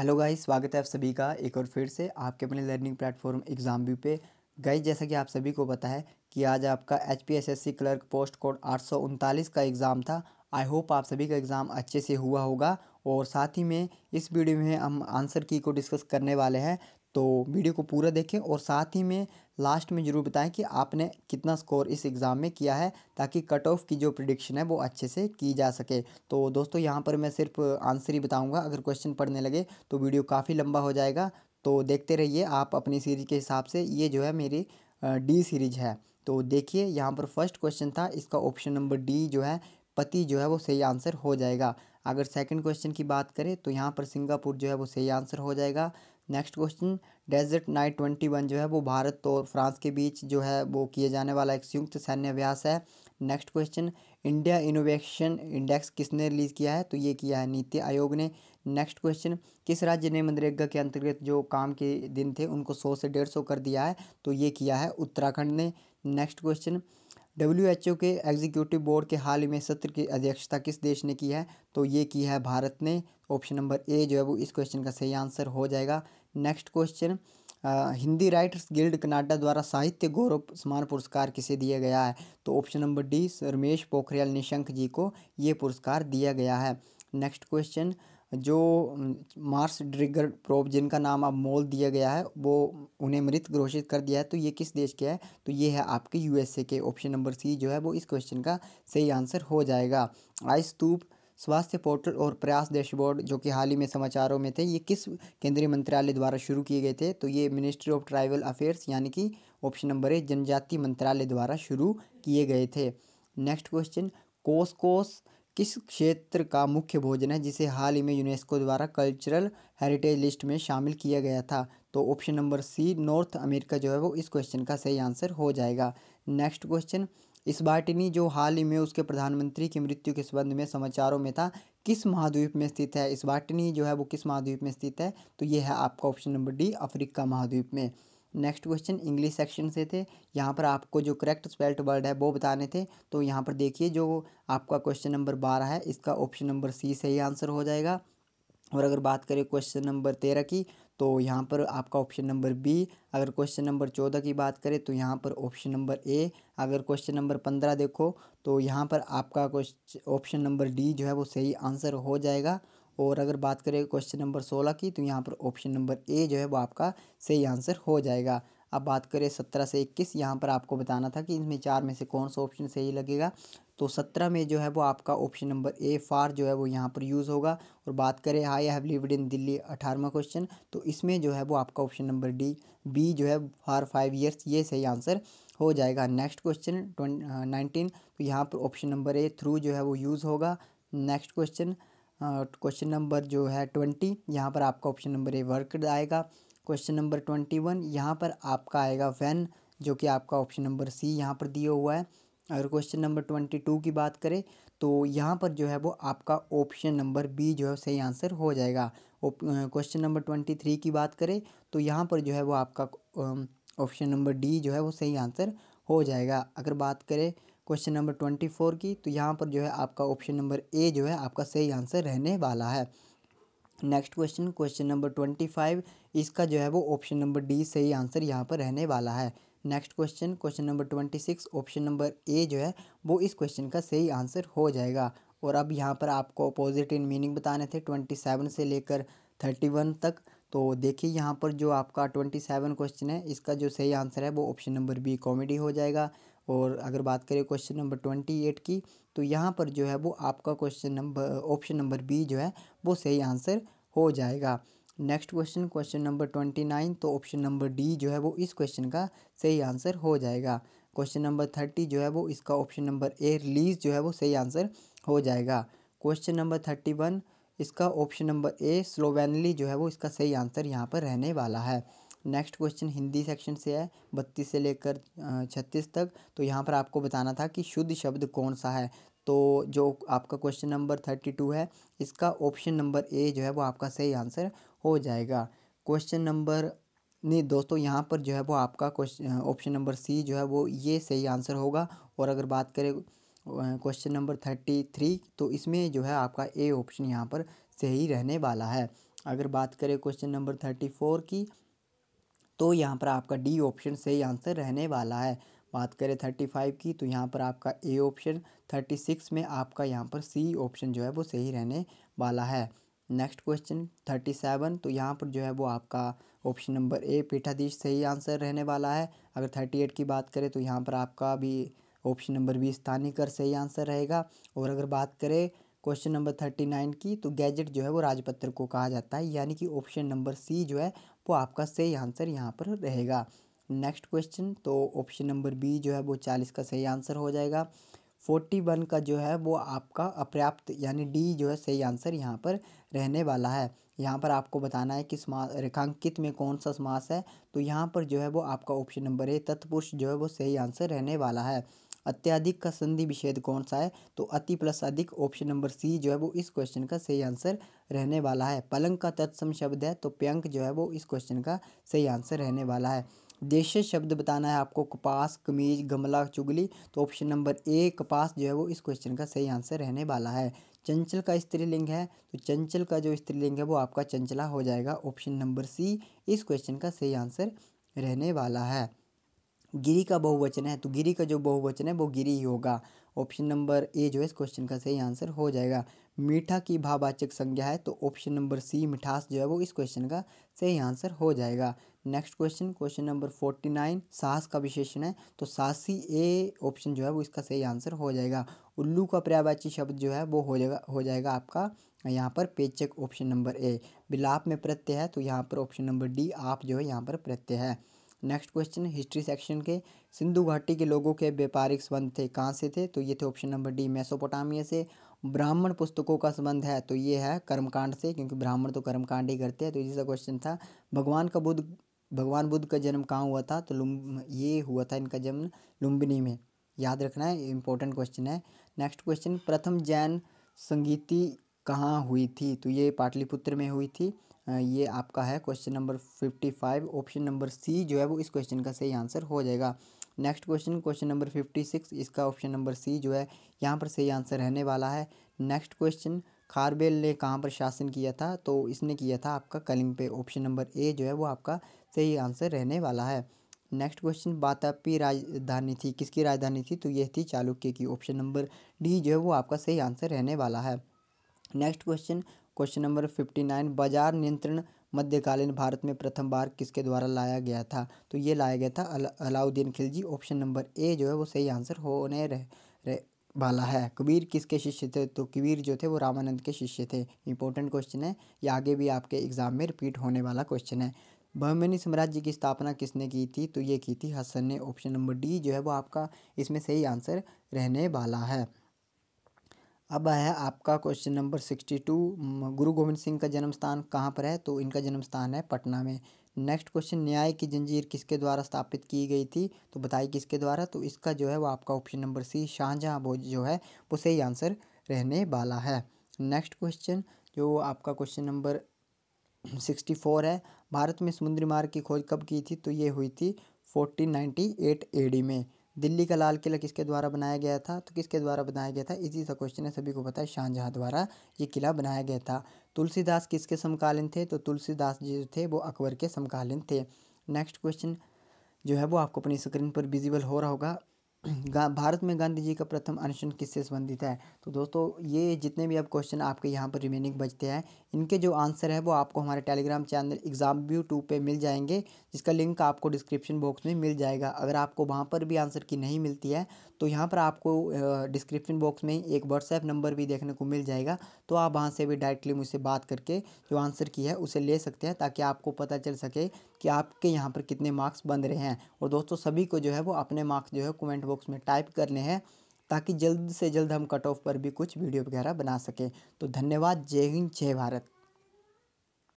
hello guys स्वागत है आप सभी का एक और फिर से आपके अपने लर्निंग प्लेटफॉर्म एग्जाम व्यू पे गाइस जैसा कि आप सभी को पता है कि आज आपका H P S S C clerk post code आठ का एग्ज़ाम था आई होप आप सभी का एग्ज़ाम अच्छे से हुआ होगा और साथ ही में इस वीडियो में हम आंसर की को डिस्कस करने वाले हैं तो वीडियो को पूरा देखें और साथ ही में लास्ट में ज़रूर बताएं कि आपने कितना स्कोर इस एग्ज़ाम में किया है ताकि कट ऑफ की जो प्रिडिक्शन है वो अच्छे से की जा सके तो दोस्तों यहाँ पर मैं सिर्फ आंसर ही बताऊँगा अगर क्वेश्चन पढ़ने लगे तो वीडियो काफ़ी लंबा हो जाएगा तो देखते रहिए आप अपनी सीरीज के हिसाब से ये जो है मेरी डी सीरीज है तो देखिए यहाँ पर फर्स्ट क्वेश्चन था इसका ऑप्शन नंबर डी जो है पति जो है वो सही आंसर हो जाएगा अगर सेकंड क्वेश्चन की बात करें तो यहाँ पर सिंगापुर जो है वो सही आंसर हो जाएगा next question Desert Knight twenty one जो है वो भारत और फ्रांस के बीच जो है वो किए जाने वाला एक संयुक्त सैन्य अभ्यास है next question India innovation index किसने रिलीज़ किया है तो ये किया है नीति आयोग ने नेक्स्ट क्वेश्चन किस राज्य ने मनरेगा के अंतर्गत जो काम के दिन थे उनको सौ से डेढ़ सौ कर दिया है तो ये किया है उत्तराखंड ने नेक्स्ट क्वेश्चन डब्ल्यू के एग्जीक्यूटिव बोर्ड के हाल ही में सत्र की अध्यक्षता किस देश ने की है तो ये की है भारत ने ऑप्शन नंबर ए जो है वो इस क्वेश्चन का सही आंसर हो जाएगा next question Hindi writers guild Canada द्वारा साहित्य गौरव समान पुरस्कार किसे दिया गया है तो option number D Ramesh Pokhriyal Nishank ji को ये पुरस्कार दिया गया है नेक्स्ट क्वेश्चन जो मार्स ड्रिगर प्रोब जिनका नाम अब मोल दिया गया है वो उन्हें मृत घोषित कर दिया है तो ये किस देश के है तो ये है आपके यूएसए के ऑप्शन नंबर सी जो है वो इस क्वेश्चन का सही आंसर हो जाएगा आइस स्तूप स्वास्थ्य पोर्टल और प्रयास डैशबोर्ड जो कि हाल ही में समाचारों में थे ये किस केंद्रीय मंत्रालय द्वारा शुरू किए गए थे तो ये मिनिस्ट्री ऑफ ट्राइबल अफेयर्स यानी कि ऑप्शन नंबर ए जनजाति मंत्रालय द्वारा शुरू किए गए थे नेक्स्ट क्वेश्चन कोस कोस किस क्षेत्र का मुख्य भोजन है जिसे हाल ही में यूनेस्को द्वारा कल्चरल हेरिटेज लिस्ट में शामिल किया गया था तो option number C North America जो है वो इस क्वेश्चन का सही आंसर हो जाएगा नेक्स्ट क्वेश्चन बार्टिनी जो हाल ही में उसके प्रधानमंत्री की मृत्यु के संबंध में समाचारों में था किस महाद्वीप में स्थित है इस्बाटिनी जो है वो किस महाद्वीप में स्थित है तो ये है आपका ऑप्शन नंबर डी अफ्रीका महाद्वीप में नेक्स्ट क्वेश्चन इंग्लिश सेक्शन से थे यहाँ पर आपको जो करेक्ट स्पेल्ट वर्ड है वो बताने थे तो यहाँ पर देखिए जो आपका क्वेश्चन नंबर बारह है इसका ऑप्शन नंबर सी सही आंसर हो जाएगा और अगर बात करें क्वेश्चन नंबर तेरह की तो यहाँ पर आपका ऑप्शन नंबर बी अगर क्वेश्चन नंबर चौदह की बात करें तो यहाँ पर ऑप्शन नंबर ए अगर क्वेश्चन नंबर पंद्रह देखो तो यहाँ पर आपका क्वेश्चन ऑप्शन नंबर डी जो है वो सही आंसर हो जाएगा और अगर बात करें क्वेश्चन नंबर सोलह की तो यहाँ पर ऑप्शन नंबर ए जो है वो आपका सही आंसर हो जाएगा अब बात करें सत्रह से इक्कीस यहाँ पर आपको बताना था कि इनमें चार में से कौन सा ऑप्शन सही लगेगा तो सत्रह में जो है वो आपका ऑप्शन नंबर ए फार जो है वो यहाँ पर यूज़ होगा और बात करें I have lived in Delhi अठारहवा क्वेश्चन तो इसमें जो है वो आपका ऑप्शन नंबर डी बी जो है फार फाइव ईयर्स ये सही आंसर हो जाएगा नेक्स्ट क्वेश्चन नाइनटीन तो यहाँ पर ऑप्शन नंबर ए थ्रू जो है वो यूज़ होगा नेक्स्ट क्वेश्चन क्वेश्चन नंबर जो है ट्वेंटी यहाँ पर आपका ऑप्शन नंबर ए वर्क आएगा क्वेश्चन नंबर ट्वेंटी वन यहाँ पर आपका आएगा वैन जो कि आपका ऑप्शन नंबर सी यहाँ पर दिया हुआ है अगर क्वेश्चन नंबर ट्वेंटी टू की बात करें तो यहाँ पर जो है वो आपका ऑप्शन नंबर बी जो है सही आंसर हो जाएगा क्वेश्चन नंबर ट्वेंटी थ्री की बात करें तो यहाँ पर जो है वो आपका ऑप्शन नंबर डी जो है वो सही आंसर हो जाएगा अगर बात करें क्वेश्चन नंबर ट्वेंटी फोर की तो यहाँ पर जो है आपका ऑप्शन नंबर ए जो है आपका सही आंसर रहने वाला है next question question number twenty five इसका जो है वो ऑप्शन नंबर डी सही आंसर यहाँ पर रहने वाला है next question question number twenty six option number A जो है वो इस क्वेश्चन का सही आंसर हो जाएगा और अब यहाँ पर आपको अपोजिट इन मीनिंग बताने थे ट्वेंटी सेवन से लेकर थर्टी वन तक तो देखिए यहाँ पर जो आपका ट्वेंटी सेवन क्वेश्चन है इसका जो सही आंसर है वो ऑप्शन नंबर बी कॉमेडी हो जाएगा और अगर बात करें क्वेश्चन नंबर ट्वेंटी एट की तो यहाँ पर जो है वो आपका question number option number B जो है वो सही आंसर हो जाएगा next question question number twenty nine तो ऑप्शन नंबर डी जो है वो इस क्वेश्चन का सही आंसर हो जाएगा क्वेश्चन नंबर थर्टी जो है वो इसका ऑप्शन नंबर ए रिलीज जो है वो सही आंसर हो जाएगा क्वेश्चन नंबर थर्टी वन इसका ऑप्शन नंबर ए स्लोवेनली जो है वो इसका सही आंसर यहाँ पर रहने वाला है नेक्स्ट क्वेश्चन हिंदी सेक्शन से है बत्तीस से लेकर छत्तीस तक तो यहाँ पर आपको बताना था कि शुद्ध शब्द कौन सा है तो जो आपका क्वेश्चन नंबर थर्टी टू है इसका ऑप्शन नंबर ए जो है वो आपका सही आंसर हो जाएगा क्वेश्चन नंबर नहीं दोस्तों यहाँ पर जो है वो आपका क्वेश्चन ऑप्शन नंबर सी जो है वो ये सही आंसर होगा और अगर बात करें क्वेश्चन नंबर थर्टी थ्री तो इसमें जो है आपका ए ऑप्शन यहाँ पर सही रहने वाला है अगर बात करें क्वेश्चन नंबर थर्टी फोर की तो यहाँ पर आपका डी ऑप्शन सही आंसर रहने वाला है बात करें थर्टी फाइव की तो यहाँ पर आपका ए ऑप्शन थर्टी सिक्स में आपका यहाँ पर सी ऑप्शन जो है वो सही रहने वाला है नेक्स्ट क्वेश्चन थर्टी सेवन तो यहाँ पर जो है वो आपका ऑप्शन नंबर ए पीठाधीश सही आंसर रहने वाला है अगर थर्टी एट की बात करें तो यहाँ पर आपका भी ऑप्शन नंबर बी स्थानीय कर सही आंसर रहेगा और अगर बात करें क्वेश्चन नंबर थर्टी नाइन की तो गैजेट जो है वो राजपत्र को कहा जाता है यानी कि ऑप्शन नंबर सी जो है वो आपका सही आंसर यहाँ पर रहेगा नेक्स्ट क्वेश्चन तो ऑप्शन नंबर बी जो है वो चालीस का सही आंसर हो जाएगा फोर्टी वन का जो है वो आपका अपर्याप्त यानी डी जो है सही आंसर यहाँ पर रहने वाला है यहाँ पर आपको बताना है कि समास रेखांकित में कौन सा समास है तो यहाँ पर जो है वो आपका ऑप्शन नंबर ए तत्पुरुष जो है वो सही आंसर रहने वाला है अत्याधिक का संधि विषेद कौन सा है तो अति प्लस अधिक ऑप्शन नंबर सी जो है वो इस क्वेश्चन का सही आंसर रहने वाला है पलंग का तत्सम शब्द है तो प्यंक जो है वो इस क्वेश्चन का सही आंसर रहने वाला है देश शब्द बताना है आपको कपास कमीज गमला चुगली तो ऑप्शन नंबर ए कपास जो है वो इस क्वेश्चन का सही आंसर रहने वाला है चंचल का स्त्रीलिंग है तो चंचल का जो स्त्रीलिंग है वो आपका चंचला हो जाएगा ऑप्शन नंबर सी इस क्वेश्चन का सही आंसर रहने वाला है गिरी का बहुवचन है तो गिरी का जो बहुवचन है वो गिरी ही होगा ऑप्शन नंबर ए जो है इस क्वेश्चन का सही आंसर हो जाएगा मीठा की भाववाचक संज्ञा है तो ऑप्शन नंबर सी मिठास जो है वो इस क्वेश्चन का सही आंसर हो जाएगा next question question number forty nine साहस का विशेषण है तो साहसी ए ऑप्शन जो है वो इसका सही आंसर हो जाएगा उल्लू का पर्यावाची शब्द जो है वो हो जाएगा हो जाएगा आपका यहाँ पर पेचक ऑप्शन नंबर ए बिलाप में प्रत्यय है तो यहाँ पर ऑप्शन नंबर डी आप जो है यहाँ पर प्रत्यय है नेक्स्ट क्वेश्चन हिस्ट्री सेक्शन के सिंधु घाटी के लोगों के व्यापारिक संबंध थे कहाँ से थे तो ये थे ऑप्शन नंबर डी मेसोपोटामिया से ब्राह्मण पुस्तकों का संबंध है तो ये है कर्मकांड से क्योंकि ब्राह्मण तो कर्मकांड ही करते हैं तो इसका क्वेश्चन था भगवान का बुद्ध भगवान बुद्ध का जन्म कहाँ हुआ था तो लुम ये हुआ था इनका जन्म लुम्बिनी में याद रखना है इंपॉर्टेंट क्वेश्चन है नेक्स्ट क्वेश्चन प्रथम जैन संगीति कहाँ हुई थी तो ये पाटलिपुत्र में हुई थी ये आपका है question number fifty five option number C जो है वो इस क्वेश्चन का सही आंसर हो जाएगा next question question number fifty six इसका ऑप्शन नंबर सी जो है यहाँ पर सही आंसर रहने वाला है नेक्स्ट क्वेश्चन खारबेल ने कहाँ पर शासन किया था तो इसने किया था आपका कलिंग पे ऑप्शन नंबर ए जो है वो आपका सही आंसर रहने वाला है नेक्स्ट क्वेश्चन बातापी राजधानी थी किसकी राजधानी थी तो यह थी चालुक्य की ऑप्शन नंबर डी जो है वो आपका सही आंसर रहने वाला है next question question number fifty nine बाजार नियंत्रण मध्यकालीन भारत में प्रथम बार किसके द्वारा लाया गया था तो ये लाया गया था अल Alauddin Khilji option number A जो है वो सही आंसर होने रह, रह वाला है कबीर किसके शिष्य थे तो कबीर जो थे वो रामानंद के शिष्य थे इंपॉर्टेंट क्वेश्चन है ये आगे भी आपके एग्जाम में रिपीट होने वाला क्वेश्चन है बहुमनी साम्राज्य की स्थापना किसने की थी तो ये की थी हसन ने ऑप्शन नंबर डी जो है वो आपका इसमें सही आंसर रहने वाला है अब है आपका क्वेश्चन नंबर सिक्सटी टू गुरु गोविंद सिंह का जन्म स्थान कहाँ पर है तो इनका जन्म स्थान है पटना में नेक्स्ट क्वेश्चन न्याय की जंजीर किसके द्वारा स्थापित की गई थी तो बताइए किसके द्वारा तो इसका जो है वो आपका option number C Shahjahan Bhoj जो है वो सही आंसर रहने वाला है नेक्स्ट क्वेश्चन जो आपका क्वेश्चन नंबर सिक्सटी फोर है भारत में समुद्री मार्ग की खोज कब की थी तो ये हुई थी फोर्टीन नाइन्टी एट डी में दिल्ली का लाल किला किसके द्वारा बनाया गया था तो किसके द्वारा बनाया गया था इसी सा क्वेश्चन है सभी को पता है शाहजहाँ द्वारा ये किला बनाया गया था तुलसीदास किसके समकालीन थे तो तुलसीदास जी जो थे वो अकबर के समकालीन थे नेक्स्ट क्वेश्चन जो है वो आपको अपनी स्क्रीन पर विजिबल हो रहा होगा भारत में गांधी जी का प्रथम अनशन किससे संबंधित है तो दोस्तों ये जितने भी अब क्वेश्चन आपके यहाँ पर रिमेनिंग बचते हैं इनके जो आंसर है वो आपको हमारे Telegram channel Exam View two पर मिल जाएंगे जिसका लिंक आपको डिस्क्रिप्शन बॉक्स में मिल जाएगा अगर आपको वहाँ पर भी आंसर की नहीं मिलती है तो यहाँ पर आपको डिस्क्रिप्शन बॉक्स में एक व्हाट्सएप नंबर भी देखने को मिल जाएगा तो आप वहाँ से भी डायरेक्टली मुझसे बात करके जो आंसर की है उसे ले सकते हैं ताकि आपको पता चल सके कि आपके यहाँ पर कितने मार्क्स बन रहे हैं और दोस्तों सभी को जो है वो अपने मार्क्स जो है कमेंट बॉक्स बॉक्स में टाइप करने हैं ताकि जल्द से जल्द हम कट ऑफ पर भी कुछ वीडियो वगैरह बना सकें तो धन्यवाद जय हिंद जय भारत